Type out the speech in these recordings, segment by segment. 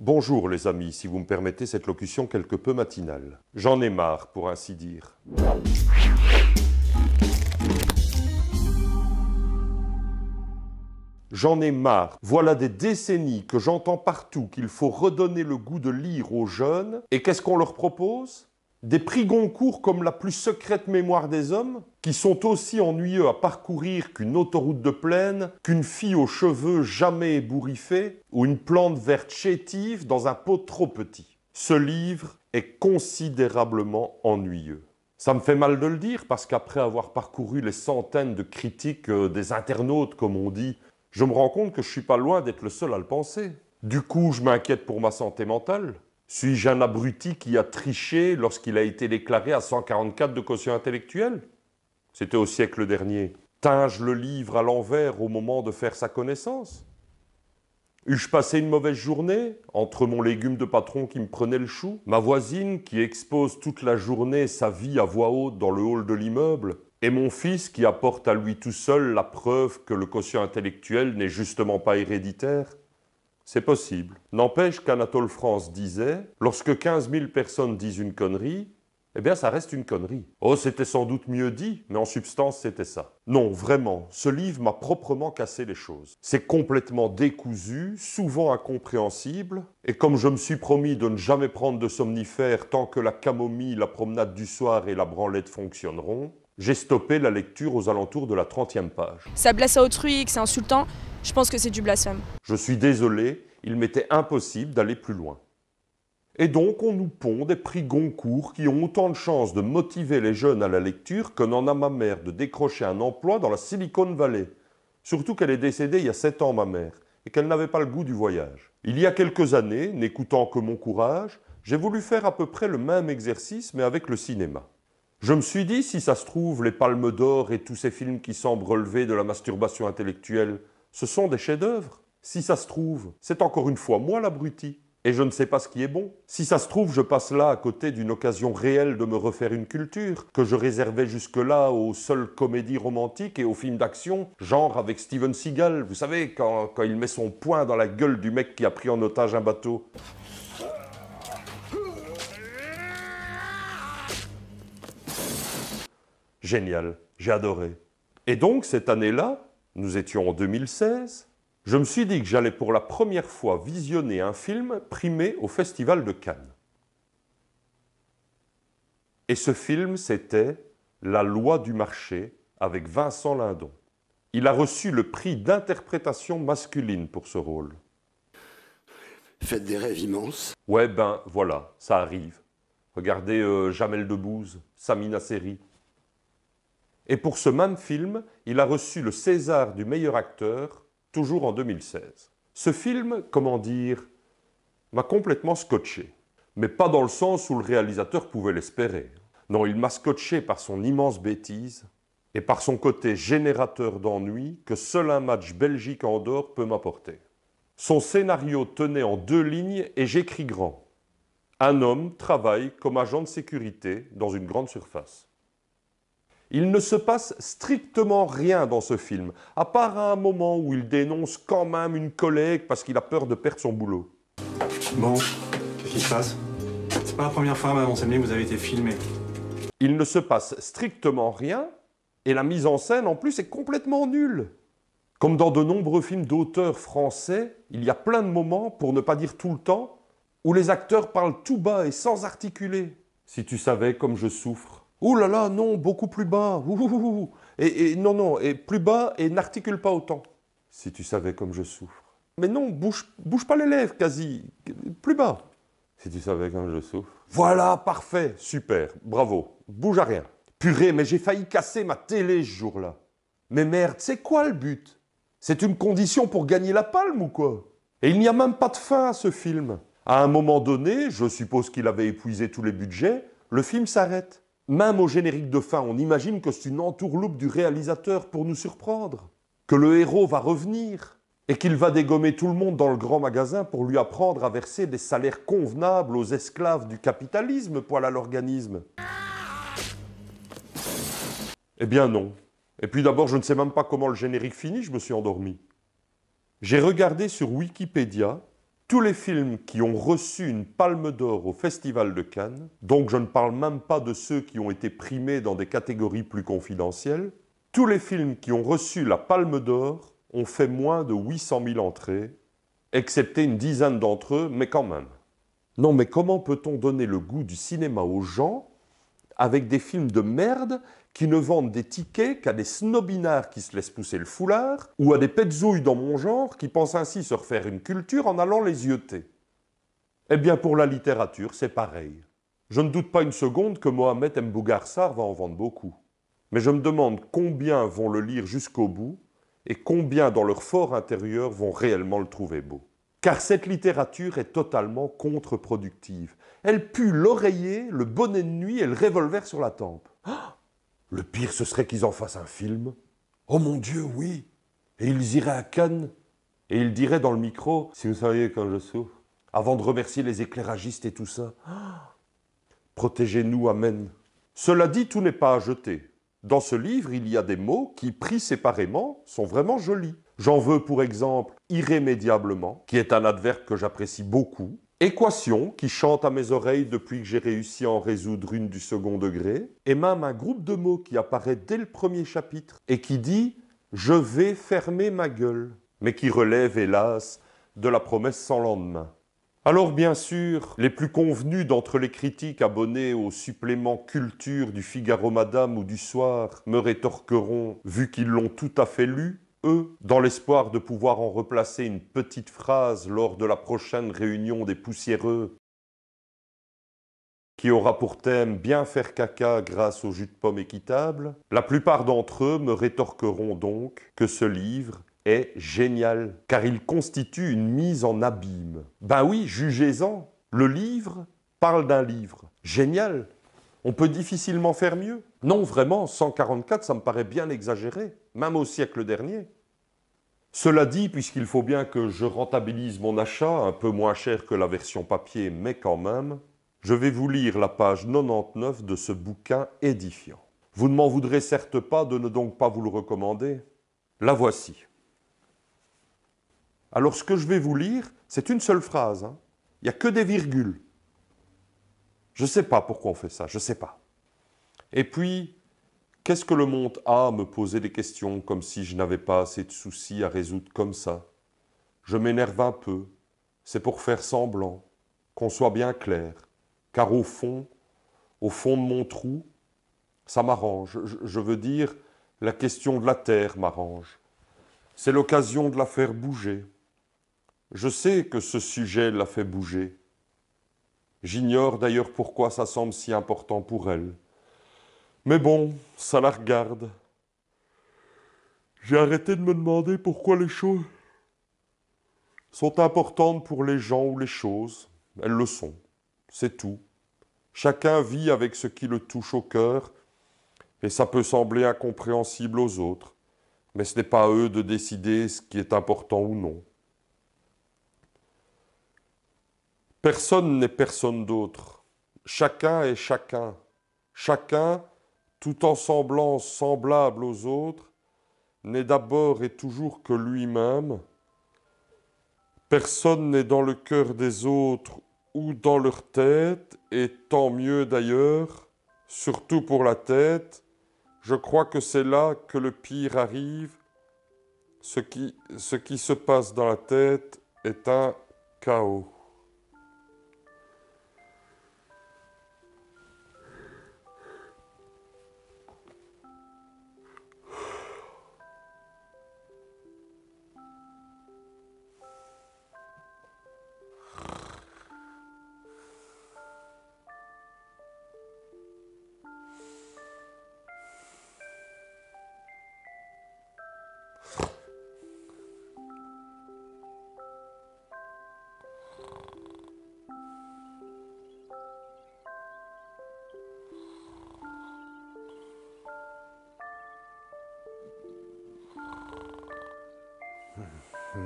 Bonjour les amis, si vous me permettez cette locution quelque peu matinale. J'en ai marre, pour ainsi dire. J'en ai marre. Voilà des décennies que j'entends partout qu'il faut redonner le goût de lire aux jeunes. Et qu'est-ce qu'on leur propose des prix Goncourt comme la plus secrète mémoire des hommes, qui sont aussi ennuyeux à parcourir qu'une autoroute de plaine, qu'une fille aux cheveux jamais ébouriffés, ou une plante verte chétive dans un pot trop petit. Ce livre est considérablement ennuyeux. Ça me fait mal de le dire parce qu'après avoir parcouru les centaines de critiques euh, des internautes, comme on dit, je me rends compte que je suis pas loin d'être le seul à le penser. Du coup, je m'inquiète pour ma santé mentale, suis-je un abruti qui a triché lorsqu'il a été déclaré à 144 de quotient intellectuel C'était au siècle dernier. Tinge le livre à l'envers au moment de faire sa connaissance Eus-je passé une mauvaise journée entre mon légume de patron qui me prenait le chou, ma voisine qui expose toute la journée sa vie à voix haute dans le hall de l'immeuble, et mon fils qui apporte à lui tout seul la preuve que le quotient intellectuel n'est justement pas héréditaire c'est possible. N'empêche qu'Anatole France disait, lorsque 15 000 personnes disent une connerie, eh bien ça reste une connerie. Oh, c'était sans doute mieux dit, mais en substance c'était ça. Non, vraiment, ce livre m'a proprement cassé les choses. C'est complètement décousu, souvent incompréhensible, et comme je me suis promis de ne jamais prendre de somnifères tant que la camomille, la promenade du soir et la branlette fonctionneront, j'ai stoppé la lecture aux alentours de la 30e page. Ça blesse à autrui, que c'est insultant, je pense que c'est du blasphème. Je suis désolé, il m'était impossible d'aller plus loin. Et donc on nous pond des prix Goncourt qui ont autant de chances de motiver les jeunes à la lecture que n'en a ma mère de décrocher un emploi dans la Silicon Valley. Surtout qu'elle est décédée il y a 7 ans, ma mère, et qu'elle n'avait pas le goût du voyage. Il y a quelques années, n'écoutant que mon courage, j'ai voulu faire à peu près le même exercice mais avec le cinéma. Je me suis dit, si ça se trouve, Les Palmes d'Or et tous ces films qui semblent relever de la masturbation intellectuelle, ce sont des chefs-d'œuvre. Si ça se trouve, c'est encore une fois moi l'abruti, et je ne sais pas ce qui est bon. Si ça se trouve, je passe là à côté d'une occasion réelle de me refaire une culture, que je réservais jusque-là aux seules comédies romantiques et aux films d'action, genre avec Steven Seagal, vous savez, quand, quand il met son poing dans la gueule du mec qui a pris en otage un bateau. Génial, j'ai adoré. Et donc cette année-là, nous étions en 2016, je me suis dit que j'allais pour la première fois visionner un film primé au Festival de Cannes. Et ce film, c'était La loi du marché avec Vincent Lindon. Il a reçu le prix d'interprétation masculine pour ce rôle. Faites des rêves immenses. Ouais, ben voilà, ça arrive. Regardez euh, Jamel Debbouze, Samina Seri. Et pour ce même film, il a reçu le César du meilleur acteur, toujours en 2016. Ce film, comment dire, m'a complètement scotché. Mais pas dans le sens où le réalisateur pouvait l'espérer. Non, il m'a scotché par son immense bêtise et par son côté générateur d'ennui que seul un match Belgique-Andorre peut m'apporter. Son scénario tenait en deux lignes et j'écris grand. Un homme travaille comme agent de sécurité dans une grande surface. Il ne se passe strictement rien dans ce film, à part un moment où il dénonce quand même une collègue parce qu'il a peur de perdre son boulot. Bon, qu'est-ce qui se passe C'est pas la première fois, Madame que vous avez été filmé. Il ne se passe strictement rien, et la mise en scène en plus est complètement nulle. Comme dans de nombreux films d'auteurs français, il y a plein de moments, pour ne pas dire tout le temps, où les acteurs parlent tout bas et sans articuler. Si tu savais comme je souffre. Ouh là là, non, beaucoup plus bas. et, non, non, et plus bas et n'articule pas autant. Si tu savais comme je souffre. Mais non, bouge, bouge pas les lèvres, quasi. Plus bas. Si tu savais comme je souffre. Voilà, parfait, super, bravo. Bouge à rien. Purée, mais j'ai failli casser ma télé ce jour-là. Mais merde, c'est quoi le but C'est une condition pour gagner la palme ou quoi Et il n'y a même pas de fin à ce film. À un moment donné, je suppose qu'il avait épuisé tous les budgets, le film s'arrête. Même au générique de fin, on imagine que c'est une entourloupe du réalisateur pour nous surprendre, que le héros va revenir et qu'il va dégommer tout le monde dans le grand magasin pour lui apprendre à verser des salaires convenables aux esclaves du capitalisme, poil à l'organisme. Eh bien non. Et puis d'abord, je ne sais même pas comment le générique finit, je me suis endormi. J'ai regardé sur Wikipédia tous les films qui ont reçu une palme d'or au Festival de Cannes, donc je ne parle même pas de ceux qui ont été primés dans des catégories plus confidentielles, tous les films qui ont reçu la palme d'or ont fait moins de 800 000 entrées, excepté une dizaine d'entre eux, mais quand même. Non mais comment peut-on donner le goût du cinéma aux gens avec des films de merde qui ne vendent des tickets qu'à des snobinards qui se laissent pousser le foulard, ou à des petzouilles dans mon genre qui pensent ainsi se refaire une culture en allant les yeuter. Eh bien pour la littérature, c'est pareil. Je ne doute pas une seconde que Mohamed Mbougarsar va en vendre beaucoup. Mais je me demande combien vont le lire jusqu'au bout et combien dans leur fort intérieur vont réellement le trouver beau car cette littérature est totalement contre-productive. Elle pue l'oreiller, le bonnet de nuit et le revolver sur la tempe. le pire, ce serait qu'ils en fassent un film. Oh mon Dieu, oui Et ils iraient à Cannes, et ils diraient dans le micro, si vous saviez quand je souffre, avant de remercier les éclairagistes et tout ça. Protégez-nous, Amen. Cela dit, tout n'est pas à jeter. Dans ce livre, il y a des mots qui, pris séparément, sont vraiment jolis. J'en veux pour exemple irrémédiablement, qui est un adverbe que j'apprécie beaucoup. Équation, qui chante à mes oreilles depuis que j'ai réussi à en résoudre une du second degré. Et même un groupe de mots qui apparaît dès le premier chapitre et qui dit Je vais fermer ma gueule, mais qui relève, hélas, de la promesse sans lendemain. Alors bien sûr, les plus convenus d'entre les critiques abonnés au supplément culture du Figaro Madame ou du Soir me rétorqueront, vu qu'ils l'ont tout à fait lu, eux, dans l'espoir de pouvoir en replacer une petite phrase lors de la prochaine réunion des poussiéreux, qui aura pour thème bien faire caca grâce au jus de pomme équitable, la plupart d'entre eux me rétorqueront donc que ce livre est génial, car il constitue une mise en abîme. Ben oui, jugez-en, le livre parle d'un livre. Génial, on peut difficilement faire mieux. Non, vraiment, 144, ça me paraît bien exagéré, même au siècle dernier. Cela dit, puisqu'il faut bien que je rentabilise mon achat, un peu moins cher que la version papier, mais quand même, je vais vous lire la page 99 de ce bouquin édifiant. Vous ne m'en voudrez certes pas de ne donc pas vous le recommander. La voici. Alors ce que je vais vous lire, c'est une seule phrase. Hein. Il n'y a que des virgules. Je ne sais pas pourquoi on fait ça, je ne sais pas. Et puis, qu'est-ce que le monde a à me poser des questions comme si je n'avais pas assez de soucis à résoudre comme ça Je m'énerve un peu. C'est pour faire semblant, qu'on soit bien clair. Car au fond, au fond de mon trou, ça m'arrange. Je, je veux dire, la question de la Terre m'arrange. C'est l'occasion de la faire bouger. Je sais que ce sujet l'a fait bouger. J'ignore d'ailleurs pourquoi ça semble si important pour elle. Mais bon, ça la regarde. J'ai arrêté de me demander pourquoi les choses sont importantes pour les gens ou les choses. Elles le sont. C'est tout. Chacun vit avec ce qui le touche au cœur, et ça peut sembler incompréhensible aux autres, mais ce n'est pas à eux de décider ce qui est important ou non. Personne n'est personne d'autre. Chacun est chacun. Chacun, tout en semblant semblable aux autres, n'est d'abord et toujours que lui-même. Personne n'est dans le cœur des autres ou dans leur tête, et tant mieux d'ailleurs, surtout pour la tête. Je crois que c'est là que le pire arrive. Ce qui, ce qui se passe dans la tête est un chaos.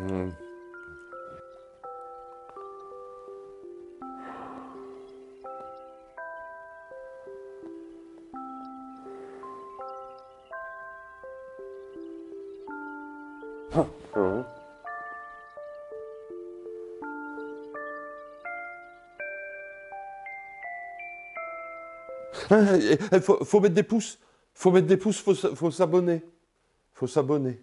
Hmm. Hmm. Eh, eh, faut, mettre des pouces, faut mettre des pouces, faut s'abonner, faut s'abonner.